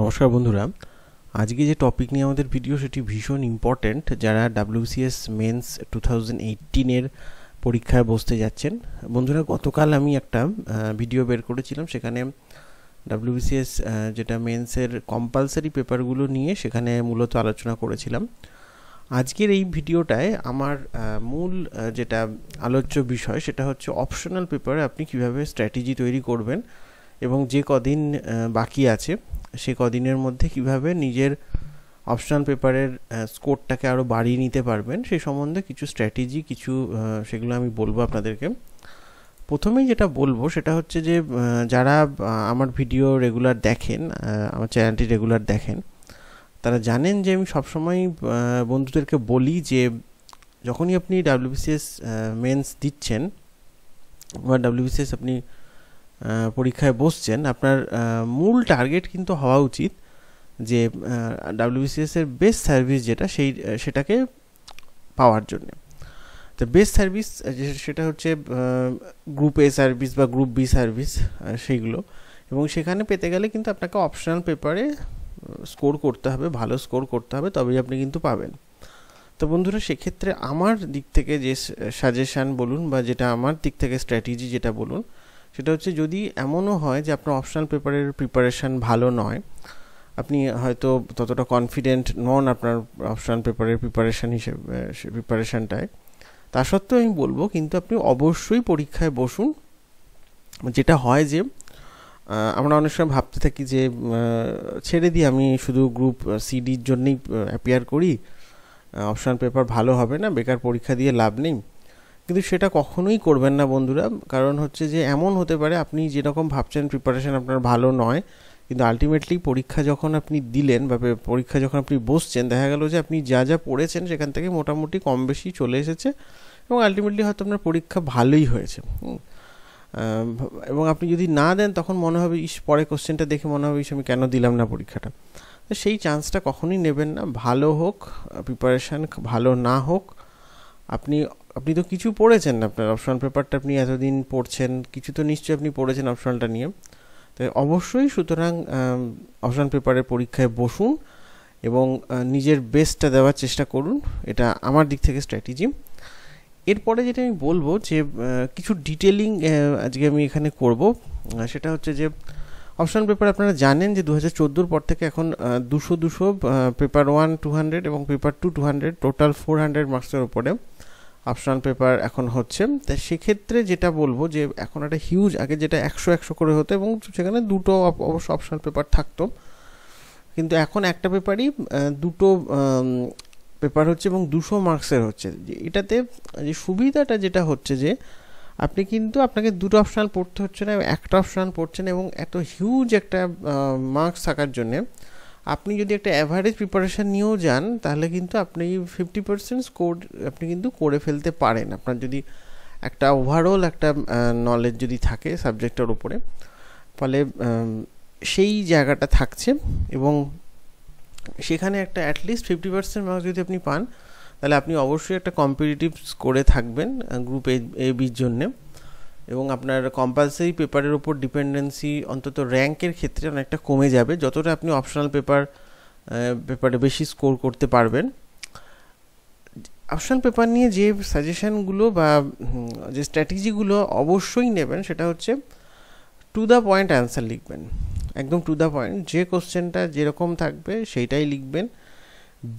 নমস্কার বন্ধুরা আজকে যে টপিক নিয়ে আমাদের ভিডিও সেটি ভীষণ ইম্পর্ট্যান্ট যারা ডাব্লিউসিএস মেন্স টু থাউজেন্ড এইটিনের পরীক্ষায় বসতে যাচ্ছেন বন্ধুরা গতকাল আমি একটা ভিডিও বের করেছিলাম সেখানে ডাব্লিউবিসিএস যেটা মেন্সের কম্পালসারি পেপারগুলো নিয়ে সেখানে মূলত আলোচনা করেছিলাম আজকের এই ভিডিওটায় আমার মূল যেটা আলোচ্য বিষয় সেটা হচ্ছে অপশনাল পেপারে আপনি কিভাবে স্ট্র্যাটেজি তৈরি করবেন এবং যে কদিন বাকি আছে সে কদিনের মধ্যে কিভাবে নিজের অপশনাল পেপারের স্কোরটাকে আরও বাড়িয়ে নিতে পারবেন সেই সম্বন্ধে কিছু স্ট্র্যাটেজি কিছু সেগুলো আমি বলবো আপনাদেরকে প্রথমেই যেটা বলবো সেটা হচ্ছে যে যারা আমার ভিডিও রেগুলার দেখেন আমার চ্যানেলটি রেগুলার দেখেন তারা জানেন যে আমি সবসময় বন্ধুদেরকে বলি যে যখনই আপনি ডাব্লিউবিসিএস মেন্স দিচ্ছেন বা ডাব্লিউবিসিএস আপনি পরীক্ষায় বসছেন আপনার মূল টার্গেট কিন্তু হওয়া উচিত যে ডাব্লিউবিসিএস এর বেস্ট সার্ভিস যেটা সেই সেটাকে পাওয়ার জন্য তো বেস্ট সার্ভিস সেটা হচ্ছে গ্রুপ এ সার্ভিস বা গ্রুপ বি সার্ভিস সেইগুলো এবং সেখানে পেতে গেলে কিন্তু আপনাকে অপশনাল পেপারে স্কোর করতে হবে ভালো স্কোর করতে হবে তবেই আপনি কিন্তু পাবেন তো বন্ধুরা সেক্ষেত্রে আমার দিক থেকে যে সাজেশান বলুন বা যেটা আমার দিক থেকে স্ট্র্যাটেজি যেটা বলুন সেটা হচ্ছে যদি এমনও হয় যে আপনার অপশনাল পেপারের প্রিপারেশান ভালো নয় আপনি হয়তো ততটা কনফিডেন্ট নন আপনার অপশনাল পেপারের প্রিপারেশান হিসেবে প্রিপারেশানটায় তা সত্ত্বেও আমি বলবো কিন্তু আপনি অবশ্যই পরীক্ষায় বসুন যেটা হয় যে আমরা অনেক সময় ভাবতে থাকি যে ছেড়ে দিই আমি শুধু গ্রুপ সিডির জন্যেই অ্যাপিয়ার করি অপশনাল পেপার ভালো হবে না বেকার পরীক্ষা দিয়ে লাভ নেই কিন্তু সেটা কখনোই করবেন না বন্ধুরা কারণ হচ্ছে যে এমন হতে পারে আপনি যেরকম ভাবছেন প্রিপারেশান আপনার ভালো নয় কিন্তু আলটিমেটলি পরীক্ষা যখন আপনি দিলেন বা পরীক্ষা যখন আপনি বসছেন দেখা গেল যে আপনি যা যা পড়েছেন সেখান থেকে মোটামুটি কম বেশি চলে এসেছে এবং আলটিমেটলি হয়তো আপনার পরীক্ষা ভালোই হয়েছে এবং আপনি যদি না দেন তখন মনে হবে ইস পরে কোশ্চেনটা দেখে মনে হবে ইস আমি কেন দিলাম না পরীক্ষাটা তো সেই চান্সটা কখনই নেবেন না ভালো হোক প্রিপারেশান ভালো না হোক আপনি আপনি তো কিছু পড়েছেন আপনার অপশনাল পেপারটা আপনি এতদিন পড়ছেন কিছু তো নিশ্চয়ই আপনি পড়েছেন অপশনালটা নিয়ে তো অবশ্যই সুতরাং অপশনাল পেপারের পরীক্ষায় বসুন এবং নিজের বেস্টটা দেওয়ার চেষ্টা করুন এটা আমার দিক থেকে স্ট্র্যাটেজি এরপরে যেটা আমি বলবো যে কিছু ডিটেলিং আজকে আমি এখানে করব সেটা হচ্ছে যে অপশন পেপার আপনারা জানেন যে দু হাজার চোদ্দোর পর থেকে এখন দুশো দুশো পেপার ওয়ান টু হান্ড্রেড এবং paper two two hundred total four hundred মার্কসের ওপরে অপশনাল পেপার এখন হচ্ছে তো সেক্ষেত্রে যেটা বলবো যে এখন একটা হিউজ আগে যেটা একশো একশো করে হতো এবং সেখানে দুটো অবশ্য অপশনাল পেপার থাকতো কিন্তু এখন একটা পেপারই দুটো পেপার হচ্ছে এবং দুশো মার্কসের হচ্ছে এটাতে যে সুবিধাটা যেটা হচ্ছে যে আপনি কিন্তু আপনাকে দুটো অপশনাল পড়তে হচ্ছে না একটা অপশনাল পড়ছেন এবং এত হিউজ একটা মার্কস থাকার জন্যে আপনি যদি একটা অ্যাভারেজ প্রিপারেশান নিয়েও যান তাহলে কিন্তু আপনি ফিফটি পার্সেন্ট স্কোর আপনি কিন্তু করে ফেলতে পারেন আপনার যদি একটা ওভারঅল একটা নলেজ যদি থাকে সাবজেক্টের উপরে ফলে সেই জায়গাটা থাকছে এবং সেখানে একটা অ্যাটলিস্ট ফিফটি পার্সেন্ট মার্কস যদি আপনি পান তাহলে আপনি অবশ্যই একটা কম্পিটিটিভ স্কোরে থাকবেন গ্রুপ এ বির জন্যে এবং আপনার কম্পালসারি পেপারের উপর ডিপেন্ডেন্সি অন্তত র্যাঙ্কের ক্ষেত্রে অনেকটা কমে যাবে যতটা আপনি অপশনাল পেপার পেপারে বেশি স্কোর করতে পারবেন অপশনাল পেপার নিয়ে যে সাজেশানগুলো বা যে স্ট্র্যাটেজিগুলো অবশ্যই নেবেন সেটা হচ্ছে টু দ্য পয়েন্ট অ্যান্সার লিখবেন একদম টু দ্য পয়েন্ট যে কোশ্চেনটা যেরকম থাকবে সেইটাই লিখবেন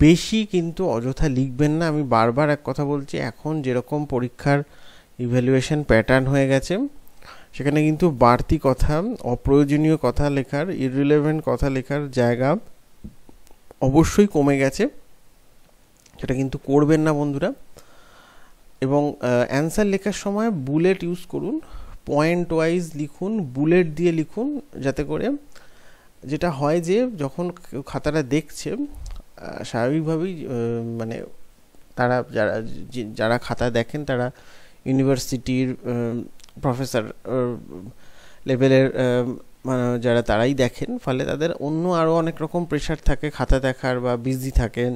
বেশি কিন্তু অযথা লিখবেন না আমি বারবার এক কথা বলছি এখন যেরকম পরীক্ষার ইভ্যালুয়েশন প্যাটার্ন হয়ে গেছে সেখানে কিন্তু বাড়তি কথা অপ্রয়োজনীয় কথা লেখার ইরিলেভেন্ট কথা লেখার জায়গা অবশ্যই কমে গেছে সেটা কিন্তু করবেন না বন্ধুরা এবং অ্যান্সার লেখার সময় বুলেট ইউজ করুন পয়েন্ট ওয়াইজ লিখুন বুলেট দিয়ে লিখুন যাতে করে যেটা হয় যে যখন খাতাটা দেখছে স্বাভাবিকভাবেই মানে তারা যারা যারা খাতা দেখেন তারা ইউনিভার্সিটির প্রফেসর লেভেলের মানে যারা তারাই দেখেন ফলে তাদের অন্য আরও অনেক রকম প্রেশার থাকে খাতা দেখার বা বিজি থাকেন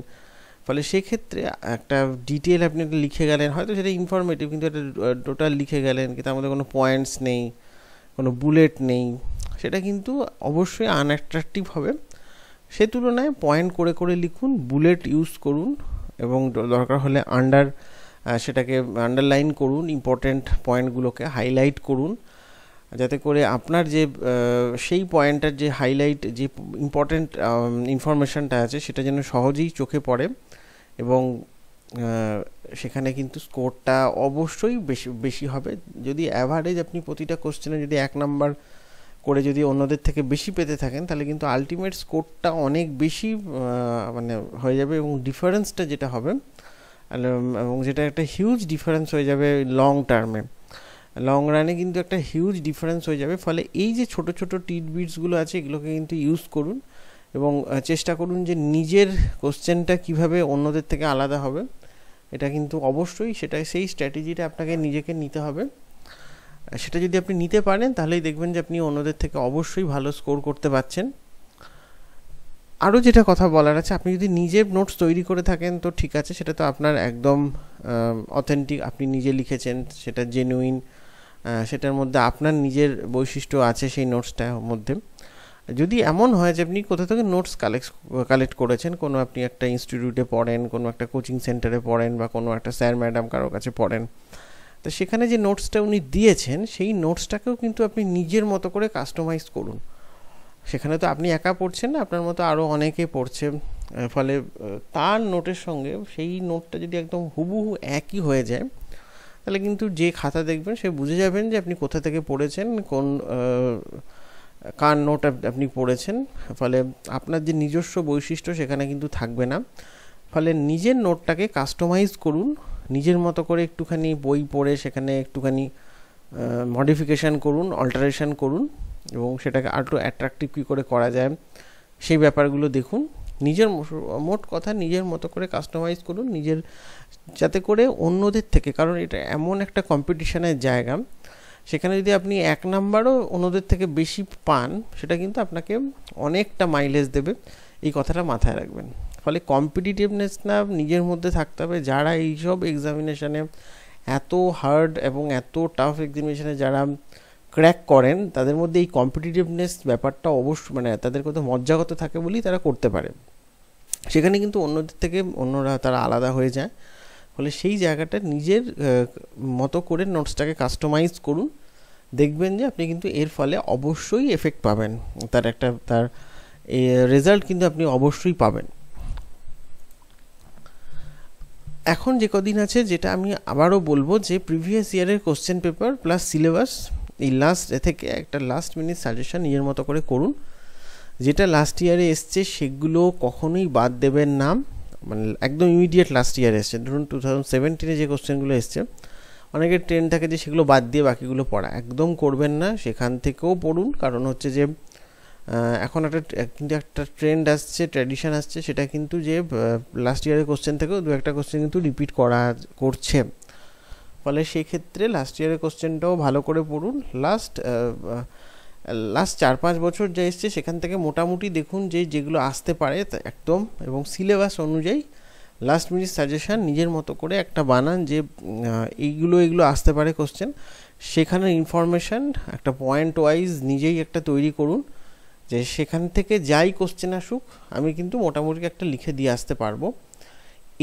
ফলে সেক্ষেত্রে একটা ডিটেল আপনি একটা লিখে গেলেন হয়তো সেটা ইনফরমেটিভ কিন্তু একটা টোটাল লিখে গেলেন কিন্তু আমাদের কোনো পয়েন্টস নেই কোনো বুলেট নেই সেটা কিন্তু অবশ্যই আনঅ্যাট্রাকটিভ হবে সে তুলনায় পয়েন্ট করে করে লিখুন বুলেট ইউজ করুন এবং দরকার হলে আন্ডার সেটাকে আন্ডারলাইন করুন ইম্পর্ট্যান্ট পয়েন্টগুলোকে হাইলাইট করুন যাতে করে আপনার যে সেই পয়েন্টটার যে হাইলাইট যে ইম্পর্ট্যান্ট ইনফরমেশানটা আছে সেটা যেন সহজেই চোখে পড়ে এবং সেখানে কিন্তু স্কোরটা অবশ্যই বেশি বেশি হবে যদি অ্যাভারেজ আপনি প্রতিটা কোশ্চেনে যদি এক নাম্বার করে যদি অন্যদের থেকে বেশি পেতে থাকেন তাহলে কিন্তু আলটিমেট স্কোরটা অনেক বেশি মানে হয়ে যাবে এবং ডিফারেন্সটা যেটা হবে এবং যেটা একটা হিউজ ডিফারেন্স হয়ে যাবে লং টার্মে লং রানে কিন্তু একটা হিউজ ডিফারেন্স হয়ে যাবে ফলে এই যে ছোট ছোট টিট বিটসগুলো আছে এগুলোকে কিন্তু ইউজ করুন এবং চেষ্টা করুন যে নিজের কোশ্চেনটা কিভাবে অন্যদের থেকে আলাদা হবে এটা কিন্তু অবশ্যই সেটা সেই স্ট্র্যাটেজিটা আপনাকে নিজেকে নিতে হবে সেটা যদি আপনি নিতে পারেন তাহলেই দেখবেন যে আপনি অন্যদের থেকে অবশ্যই ভালো স্কোর করতে পারছেন আরও যেটা কথা বলার আছে আপনি যদি নিজের নোটস তৈরি করে থাকেন তো ঠিক আছে সেটা তো আপনার একদম অথেন্টিক আপনি নিজে লিখেছেন সেটা জেনুইন সেটার মধ্যে আপনার নিজের বৈশিষ্ট্য আছে সেই নোটসটার মধ্যে যদি এমন হয় যে আপনি কোথা থেকে নোটস কালেক্ট কালেক্ট করেছেন কোনো আপনি একটা ইনস্টিটিউটে পড়েন কোনো একটা কোচিং সেন্টারে পড়েন বা কোনো একটা স্যার ম্যাডাম কারোর কাছে পড়েন তো সেখানে যে নোটসটা উনি দিয়েছেন সেই নোটসটাকেও কিন্তু আপনি নিজের মতো করে কাস্টমাইজ করুন সেখানে তো আপনি একা পড়ছেন না আপনার মতো আরও অনেকে পড়ছে ফলে তার নোটের সঙ্গে সেই নোটটা যদি একদম হুবহু একই হয়ে যায় তাহলে কিন্তু যে খাতা দেখবেন সে বুঝে যাবেন যে আপনি কোথা থেকে পড়েছেন কোন কার নোট আপনি পড়েছেন ফলে আপনার যে নিজস্ব বৈশিষ্ট্য সেখানে কিন্তু থাকবে না ফলে নিজের নোটটাকে কাস্টমাইজ করুন নিজের মতো করে একটুখানি বই পড়ে সেখানে একটুখানি মডিফিকেশান করুন অল্টারেশন করুন এবং সেটাকে আরও অ্যাট্রাকটিভ কী করে করা যায় সেই ব্যাপারগুলো দেখুন নিজের মোট কথা নিজের মতো করে কাস্টমাইজ করুন নিজের যাতে করে অন্যদের থেকে কারণ এটা এমন একটা কম্পিটিশনের জায়গা সেখানে যদি আপনি এক নাম্বারও অন্যদের থেকে বেশি পান সেটা কিন্তু আপনাকে অনেকটা মাইলেজ দেবে এই কথাটা মাথায় রাখবেন ফলে কম্পিটিটিভনেস না নিজের মধ্যে থাকতে হবে যারা এইসব এক্সামিনেশানে এত হার্ড এবং এত টাফ এক্সামিনেশানে যারা ক্র্যাক করেন তাদের মধ্যে এই কম্পিটিটিভনেস ব্যাপারটা অবশ্য মানে তাদের কোথাও মজ্জাগত থাকে বলেই তারা করতে পারে সেখানে কিন্তু অন্যদের থেকে অন্যরা তারা আলাদা হয়ে যায় ফলে সেই জায়গাটা নিজের মতো করে নোটসটাকে কাস্টমাইজ করুন দেখবেন যে আপনি কিন্তু এর ফলে অবশ্যই এফেক্ট পাবেন তার একটা তার রেজাল্ট কিন্তু আপনি অবশ্যই পাবেন এখন যে কদিন আছে যেটা আমি আবারও বলবো যে প্রিভিয়াস ইয়ারের কোশ্চেন পেপার প্লাস সিলেবাস এই লাস্ট থেকে একটা লাস্ট মিনিট সাজেশান নিজের মতো করে করুন যেটা লাস্ট ইয়ারে এসছে সেগুলো কখনোই বাদ দেবেন না মানে একদম ইমিডিয়েট লাস্ট ইয়ারে এসছে ধরুন টু থাউজেন্ড সেভেন্টিনে যে কোশ্চেনগুলো এসছে অনেকের ট্রেন থাকে যে সেগুলো বাদ দিয়ে বাকিগুলো পড়া একদম করবেন না সেখান থেকেও পড়ুন কারণ হচ্ছে যে এখন একটা কিন্তু একটা ট্রেন্ড আসছে ট্র্যাডিশান আসছে সেটা কিন্তু যে লাস্ট ইয়ারের কোশ্চেন থেকেও দু একটা কোশ্চেন কিন্তু রিপিট করা করছে ফলে সেক্ষেত্রে লাস্ট ইয়ারের কোশ্চেনটাও ভালো করে পড়ুন লাস্ট লাস্ট চার পাঁচ বছর যা এসছে সেখান থেকে মোটামুটি দেখুন যে যেগুলো আসতে পারে একদম এবং সিলেবাস অনুযায়ী লাস্ট মিনিট সাজেশান নিজের মতো করে একটা বানান যে এইগুলো এগুলো আসতে পারে কোশ্চেন সেখানে ইনফরমেশান একটা পয়েন্ট ওয়াইজ নিজেই একটা তৈরি করুন যে সেখান থেকে যাই কোশ্চেন আসুক আমি কিন্তু মোটামুটি একটা লিখে দিয়ে আসতে পারবো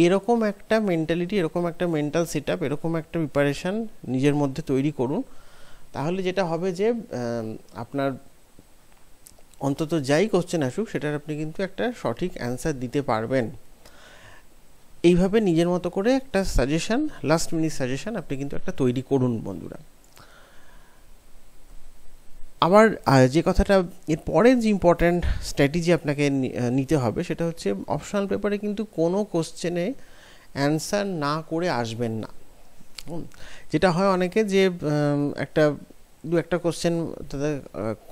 এরকম একটা মেন্টালিটি এরকম একটা মেন্টাল সেট এরকম একটা প্রিপারেশান নিজের মধ্যে তৈরি করুন তাহলে যেটা হবে যে আপনার অন্তত যাই কোশ্চেন আসুক সেটার আপনি কিন্তু একটা সঠিক অ্যান্সার দিতে পারবেন এইভাবে নিজের মতো করে একটা সাজেশান লাস্ট মিনিট সাজেশান আপনি কিন্তু একটা তৈরি করুন বন্ধুরা আবার যে কথাটা এর পরে যে ইম্পর্ট্যান্ট স্ট্র্যাটেজি আপনাকে নিতে হবে সেটা হচ্ছে অপশনাল পেপারে কিন্তু কোনো কোশ্চেনে অ্যান্সার না করে আসবেন না যেটা হয় অনেকে যে একটা দু একটা কোশ্চেন তাদের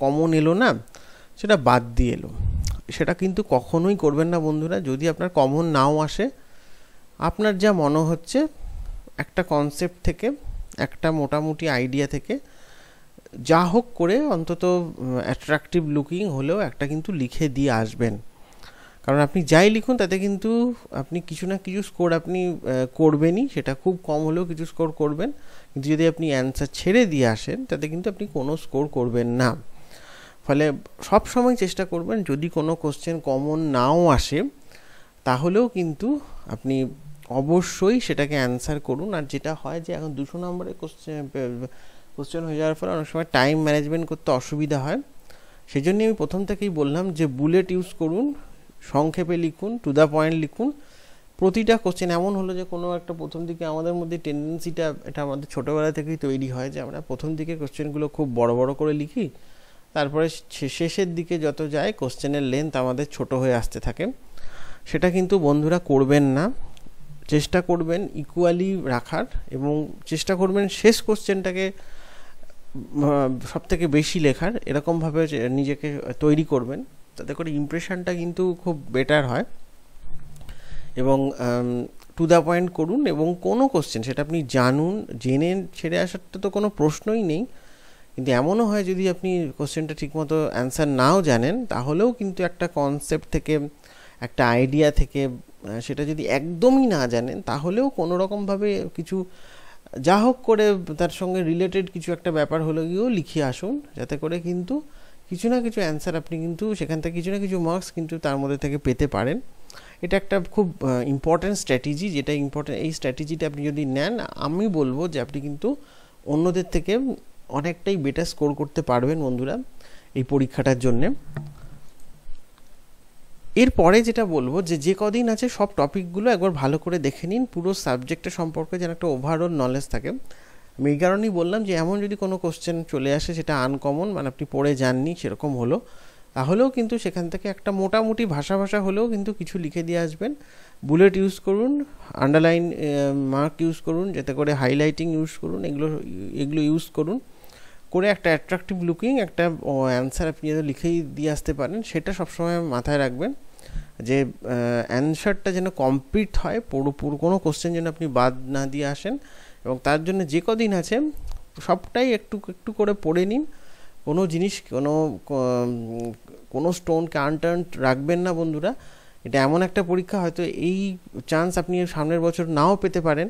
কমন এলো না সেটা বাদ দিয়ে এলো সেটা কিন্তু কখনোই করবেন না বন্ধুরা যদি আপনার কমন নাও আসে আপনার যা মনে হচ্ছে একটা কনসেপ্ট থেকে একটা মোটামুটি আইডিয়া থেকে যা হোক করে অন্তত অ্যাট্রাকটিভ লুকিং হলেও একটা কিন্তু লিখে দিয়ে আসবেন কারণ আপনি যাই লিখুন তাতে কিন্তু আপনি কিছু না কিছু স্কোর আপনি করবেনই সেটা খুব কম হলেও কিছু স্কোর করবেন কিন্তু যদি আপনি অ্যান্সার ছেড়ে দিয়ে আসেন তাতে কিন্তু আপনি কোনো স্কোর করবেন না ফলে সব সময় চেষ্টা করবেন যদি কোনো কোশ্চেন কমন নাও আসে তাহলেও কিন্তু আপনি অবশ্যই সেটাকে অ্যান্সার করুন আর যেটা হয় যে এখন দুশো নম্বরের কোশ্চেন কোশ্চেন হয়ে যাওয়ার ফলে অনেক সময় টাইম ম্যানেজমেন্ট করতে অসুবিধা হয় সেই জন্যই আমি প্রথম থেকেই বললাম যে বুলেট ইউজ করুন সংক্ষেপে লিখুন টু দ্য পয়েন্ট লিখুন প্রতিটা কোশ্চেন এমন হলো যে কোনো একটা প্রথম দিকে আমাদের মধ্যে টেন্ডেন্সিটা এটা আমাদের ছোটোবেলা থেকেই তৈরি হয় যে আমরা প্রথম দিকে কোশ্চেনগুলো খুব বড় বড় করে লিখি তারপরে শেষের দিকে যত যায় কোশ্চেনের লেন্থ আমাদের ছোট হয়ে আসতে থাকে সেটা কিন্তু বন্ধুরা করবেন না চেষ্টা করবেন ইকুয়ালি রাখার এবং চেষ্টা করবেন শেষ কোশ্চেনটাকে সবথেকে বেশি লেখার এরকমভাবে নিজেকে তৈরি করবেন তাতে করে ইমপ্রেশনটা কিন্তু খুব বেটার হয় এবং টু দ্য পয়েন্ট করুন এবং কোনো কোশ্চেন সেটা আপনি জানুন জেনে ছেড়ে আসারটা তো কোনো প্রশ্নই নেই কিন্তু এমনও হয় যদি আপনি কোশ্চেনটা ঠিকমতো অ্যান্সার নাও জানেন তাহলেও কিন্তু একটা কনসেপ্ট থেকে একটা আইডিয়া থেকে সেটা যদি একদমই না জানেন তাহলেও কোনো রকমভাবে কিছু যা হোক করে তার সঙ্গে রিলেটেড কিছু একটা ব্যাপার হলো গিয়েও লিখিয়ে আসুন যাতে করে কিন্তু কিছু না কিছু অ্যান্সার আপনি কিন্তু সেখান থেকে কিছু না কিছু মার্কস কিন্তু তার মধ্যে থেকে পেতে পারেন এটা একটা খুব ইম্পর্ট্যান্ট স্ট্র্যাটেজি যেটা ইম্পর্ট্যান্ট এই স্ট্র্যাটেজিটা আপনি যদি নেন আমি বলবো যে আপনি কিন্তু অন্যদের থেকে অনেকটাই বেটার স্কোর করতে পারবেন বন্ধুরা এই পরীক্ষাটার জন্যে এরপরে যেটা বলবো যে যে কদিন আছে সব টপিকগুলো একবার ভালো করে দেখে নিন পুরো সাবজেক্টের সম্পর্কে যেন একটা ওভারঅল নলেজ থাকে আমি এই কারণেই বললাম যে এমন যদি কোনো কোশ্চেন চলে আসে সেটা আনকমন মানে আপনি পড়ে যাননি সেরকম হলো তাহলেও কিন্তু সেখান থেকে একটা মোটামুটি ভাষা ভাষা হলেও কিন্তু কিছু লিখে দিয়ে আসবেন বুলেট ইউজ করুন আন্ডারলাইন মার্ক ইউজ করুন যাতে করে হাইলাইটিং ইউজ করুন এগুলো এগুলো ইউজ করুন করে একটা অ্যাট্রাকটিভ লুকিং একটা অ্যান্সার আপনি যদি লিখেই দিয়ে আসতে পারেন সেটা সবসময় মাথায় রাখবেন যে অ্যান্সারটা যেন কমপ্লিট হয় পুরোপুরো কোনো কোশ্চেন যেন আপনি বাদ না দিয়ে আসেন এবং তার জন্য যে কদিন আছে সবটাই একটু একটু করে পড়ে নিন কোনো জিনিস কোনো কোনো স্টোনকে আনটার্ন রাখবেন না বন্ধুরা এটা এমন একটা পরীক্ষা হয়তো এই চান্স আপনি সামনের বছর নাও পেতে পারেন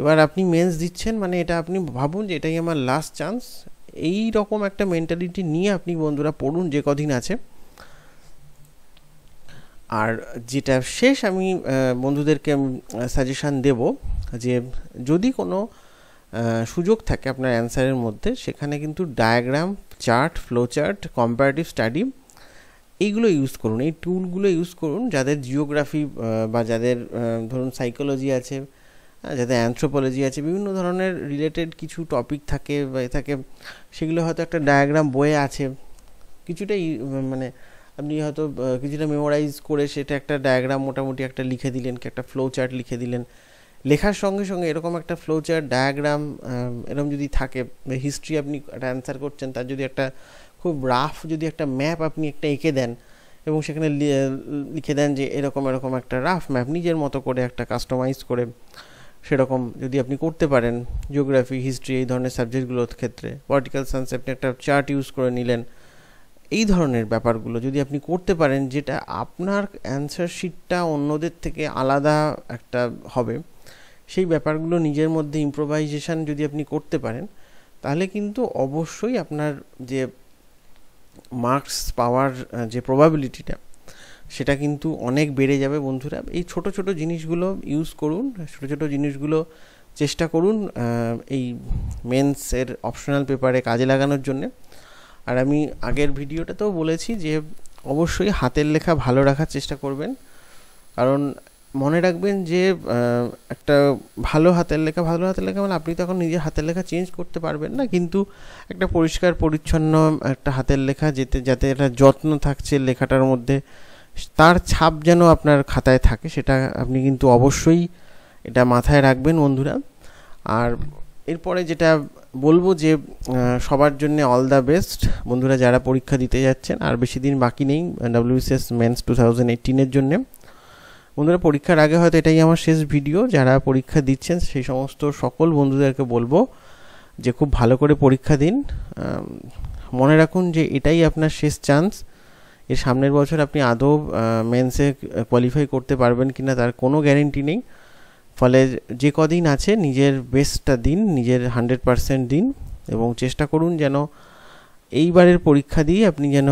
এবার আপনি মেন্স দিচ্ছেন মানে এটা আপনি ভাবুন যে এটাই আমার লাস্ট চান্স এই রকম একটা মেন্টালিটি নিয়ে আপনি বন্ধুরা পড়ুন যে কদিন আছে আর যেটা শেষ আমি বন্ধুদেরকে আমি সাজেশান দেব যে যদি কোনো সুযোগ থাকে আপনার অ্যান্সারের মধ্যে সেখানে কিন্তু diagram chart flow chart comparative study এইগুলো ইউজ করুন এই টুলগুলো ইউজ করুন যাদের জিওগ্রাফি বা যাদের ধরুন সাইকোলজি আছে যাদের অ্যান্থ্রোপোলজি আছে বিভিন্ন ধরনের রিলেটেড কিছু টপিক থাকে বা এ থাকে সেগুলো হয়তো একটা ডায়াগ্রাম বয়ে আছে কিছুটাই মানে আপনি হয়তো কিছুটা মেমোরাইজ করে সেটা একটা ডায়াগ্রাম মোটামুটি একটা লিখে দিলেন কি একটা ফ্লো চার্ট লিখে দিলেন লেখার সঙ্গে সঙ্গে এরকম একটা ফ্লো চার্ট ডায়াগ্রাম এরকম যদি থাকে হিস্ট্রি আপনি একটা অ্যান্সার করছেন তার যদি একটা খুব রাফ যদি একটা ম্যাপ আপনি একটা এঁকে দেন এবং সেখানে লিখে দেন যে এরকম এরকম একটা রাফ ম্যাপ নিজের মতো করে একটা কাস্টমাইজ করে সেরকম যদি আপনি করতে পারেন জিওগ্রাফি হিস্ট্রি এই ধরনের সাবজেক্টগুলোর ক্ষেত্রে পলিটিক্যাল সায়েন্স আপনি একটা চার্ট ইউজ করে নিলেন এই ধরনের ব্যাপারগুলো যদি আপনি করতে পারেন যেটা আপনার অ্যান্সার শিটটা অন্যদের থেকে আলাদা একটা হবে সেই ব্যাপারগুলো নিজের মধ্যে ইম্প্রোভাইজেশান যদি আপনি করতে পারেন তাহলে কিন্তু অবশ্যই আপনার যে মার্কস পাওয়ার যে প্রবাবিলিটিটা সেটা কিন্তু অনেক বেড়ে যাবে বন্ধুরা এই ছোট ছোট জিনিসগুলো ইউজ করুন ছোট ছোট জিনিসগুলো চেষ্টা করুন এই মেন্সের অপশনাল পেপারে কাজে লাগানোর জন্যে আর আমি আগের ভিডিওটাতেও বলেছি যে অবশ্যই হাতের লেখা ভালো রাখার চেষ্টা করবেন কারণ মনে রাখবেন যে একটা ভালো হাতের লেখা ভালো হাতের লেখা মানে আপনি তো এখন নিজের হাতের লেখা চেঞ্জ করতে পারবেন না কিন্তু একটা পরিষ্কার পরিচ্ছন্ন একটা হাতের লেখা যেতে যাতে একটা যত্ন থাকছে লেখাটার মধ্যে তার ছাপ যেন আপনার খাতায় থাকে সেটা আপনি কিন্তু অবশ্যই এটা মাথায় রাখবেন বন্ধুরা আর এরপরে যেটা বলবো যে সবার জন্য অল দ্য বেস্ট বন্ধুরা যারা পরীক্ষা দিতে যাচ্ছেন আর বেশি দিন বাকি নেই ডাব্লিউসিএস মেন্স টু থাউজেন্ড এইটিনের জন্যে বন্ধুরা পরীক্ষার আগে হয়তো এটাই আমার শেষ ভিডিও যারা পরীক্ষা দিচ্ছেন সেই সমস্ত সকল বন্ধুদেরকে বলবো যে খুব ভালো করে পরীক্ষা দিন মনে রাখুন যে এটাই আপনার শেষ চান্স এর সামনের বছর আপনি আদৌ মেন্সে কোয়ালিফাই করতে পারবেন কি না তার কোনো গ্যারেন্টি নেই ফলে যে কদিন আছে নিজের বেস্টটা দিন নিজের হান্ড্রেড পারসেন্ট দিন এবং চেষ্টা করুন যেন এইবারের পরীক্ষা দিয়ে আপনি যেন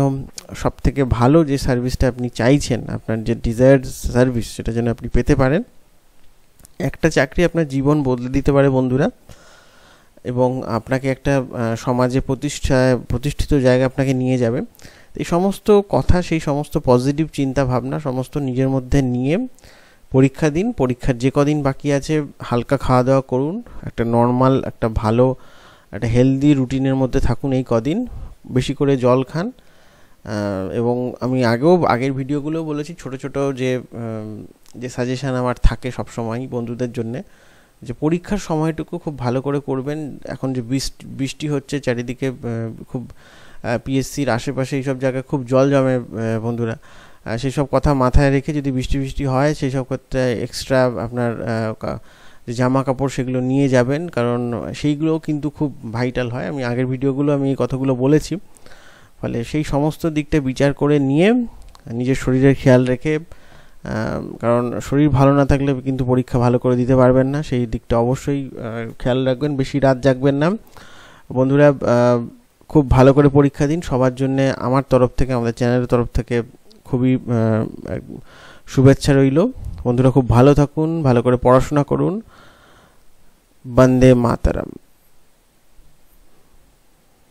সব থেকে ভালো যে সার্ভিসটা আপনি চাইছেন আপনার যে ডিজায়ার্ড সার্ভিস সেটা যেন আপনি পেতে পারেন একটা চাকরি আপনার জীবন বদলে দিতে পারে বন্ধুরা এবং আপনাকে একটা সমাজে প্রতিষ্ঠা প্রতিষ্ঠিত জায়গা আপনাকে নিয়ে যাবে এই সমস্ত কথা সেই সমস্ত পজিটিভ চিন্তা ভাবনা সমস্ত নিজের মধ্যে নিয়ে পরীক্ষা দিন পরীক্ষার যে কদিন বাকি আছে হালকা খাওয়া দাওয়া করুন একটা নর্মাল একটা ভালো একটা হেলদি রুটিনের মধ্যে থাকুন এই কদিন বেশি করে জল খান এবং আমি আগেও আগের ভিডিওগুলো বলেছি ছোট ছোট যে যে সাজেশান আমার থাকে সবসময় বন্ধুদের জন্যে যে পরীক্ষার সময়টুকু খুব ভালো করে করবেন এখন যে বৃষ্টি বৃষ্টি হচ্ছে চারিদিকে খুব পিএসসির আশেপাশে এইসব জায়গায় খুব জল জমে বন্ধুরা সেই সব কথা মাথায় রেখে যদি বৃষ্টি বৃষ্টি হয় সেই সব ক্ষেত্রে এক্সট্রা আপনার জামা কাপড় সেগুলো নিয়ে যাবেন কারণ সেইগুলোও কিন্তু খুব ভাইটাল হয় আমি আগের ভিডিওগুলো আমি এই কথাগুলো বলেছি ফলে সেই সমস্ত দিকটা বিচার করে নিয়ে নিজের শরীরের খেয়াল রেখে কারণ শরীর ভালো না থাকলে কিন্তু পরীক্ষা ভালো করে দিতে পারবেন না সেই দিকটা অবশ্যই খেয়াল রাখবেন বেশি রাত জাগবেন না বন্ধুরা খুব ভালো করে পরীক্ষা দিন সবার জন্যে আমার তরফ থেকে আমাদের চ্যানেলের তরফ থেকে খুবই শুভেচ্ছা রইল বন্ধুরা খুব ভালো থাকুন ভালো করে পড়াশোনা করুন বন্দে মাতারাম